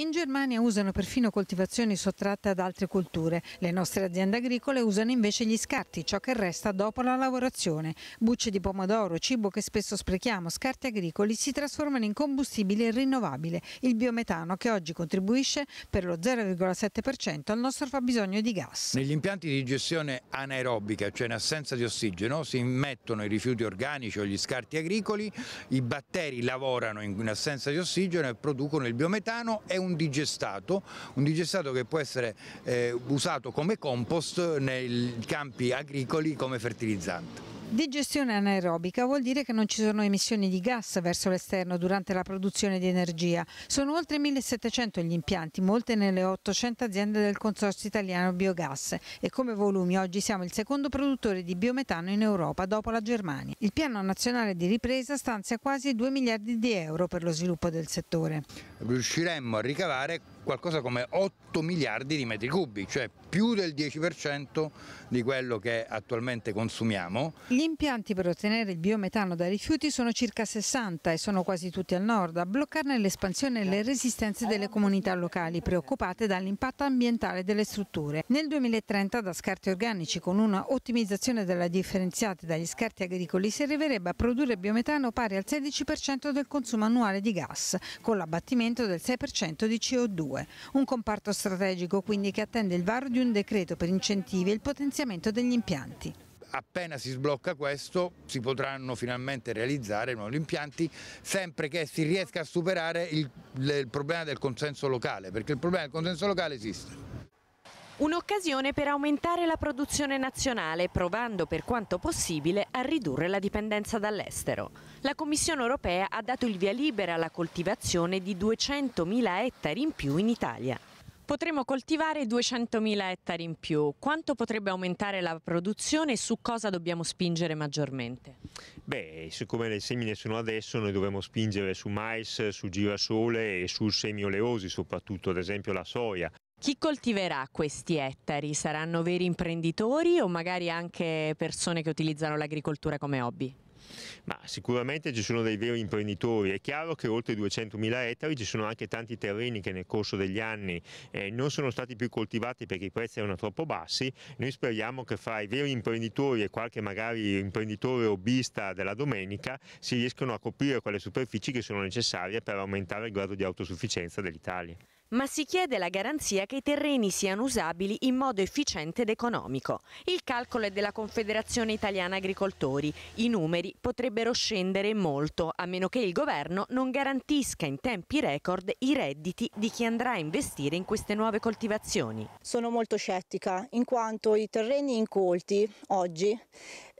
In Germania usano perfino coltivazioni sottratte ad altre colture. Le nostre aziende agricole usano invece gli scarti, ciò che resta dopo la lavorazione. Bucce di pomodoro, cibo che spesso sprechiamo, scarti agricoli si trasformano in combustibile rinnovabile, il biometano che oggi contribuisce per lo 0,7% al nostro fabbisogno di gas. Negli impianti di gestione anaerobica, cioè in assenza di ossigeno, si immettono i rifiuti organici o gli scarti agricoli, i batteri lavorano in assenza di ossigeno e producono il biometano e un un digestato, un digestato che può essere eh, usato come compost nei campi agricoli come fertilizzante. Digestione anaerobica vuol dire che non ci sono emissioni di gas verso l'esterno durante la produzione di energia. Sono oltre 1700 gli impianti, molte nelle 800 aziende del Consorzio Italiano Biogas e come volumi oggi siamo il secondo produttore di biometano in Europa dopo la Germania. Il piano nazionale di ripresa stanzia quasi 2 miliardi di euro per lo sviluppo del settore. Riusciremmo a ricavare qualcosa come 8 miliardi di metri cubi, cioè più del 10% di quello che attualmente consumiamo. Gli impianti per ottenere il biometano dai rifiuti sono circa 60 e sono quasi tutti al nord. A bloccarne l'espansione e le resistenze delle comunità locali preoccupate dall'impatto ambientale delle strutture. Nel 2030 da scarti organici con una ottimizzazione della differenziata dagli scarti agricoli si arriverebbe a produrre biometano pari al 16% del consumo annuale di gas, con l'abbattimento del 6% di CO2. 2022. Un comparto strategico quindi che attende il varo di un decreto per incentivi e il potenziamento degli impianti appena si sblocca questo si potranno finalmente realizzare nuovi impianti sempre che si riesca a superare il, il, problema del consenso locale perché il problema del consenso locale esiste. Un'occasione per aumentare la produzione nazionale, provando per quanto possibile a ridurre la dipendenza dall'estero. La Commissione europea ha dato il via libera alla coltivazione di 200.000 ettari in più in Italia. Potremmo coltivare 200.000 ettari in più. Quanto potrebbe aumentare la produzione e su cosa dobbiamo spingere maggiormente? Beh, siccome le semine sono adesso, noi dobbiamo spingere su mais, su girasole e su semi oleosi, soprattutto ad esempio la soia. Chi coltiverà questi ettari? Saranno veri imprenditori o magari anche persone che utilizzano l'agricoltura come hobby? Ma sicuramente ci sono dei veri imprenditori, è chiaro che oltre 200.000 ettari ci sono anche tanti terreni che nel corso degli anni eh, non sono stati più coltivati perché i prezzi erano troppo bassi, noi speriamo che fra i veri imprenditori e qualche magari imprenditore hobbista della domenica si riescano a coprire quelle superfici che sono necessarie per aumentare il grado di autosufficienza dell'Italia ma si chiede la garanzia che i terreni siano usabili in modo efficiente ed economico. Il calcolo è della Confederazione Italiana Agricoltori. I numeri potrebbero scendere molto, a meno che il governo non garantisca in tempi record i redditi di chi andrà a investire in queste nuove coltivazioni. Sono molto scettica, in quanto i terreni incolti oggi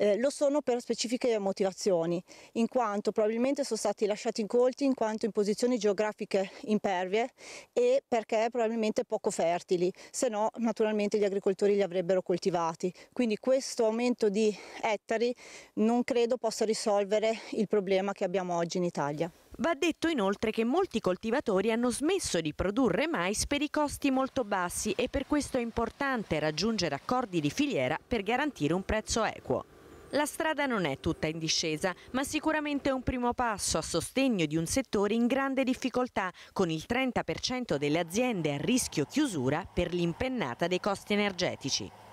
eh, lo sono per specifiche motivazioni, in quanto probabilmente sono stati lasciati incolti in quanto in posizioni geografiche impervie e perché probabilmente poco fertili, se no naturalmente gli agricoltori li avrebbero coltivati. Quindi questo aumento di ettari non credo possa risolvere il problema che abbiamo oggi in Italia. Va detto inoltre che molti coltivatori hanno smesso di produrre mais per i costi molto bassi e per questo è importante raggiungere accordi di filiera per garantire un prezzo equo. La strada non è tutta in discesa, ma sicuramente un primo passo a sostegno di un settore in grande difficoltà, con il 30% delle aziende a rischio chiusura per l'impennata dei costi energetici.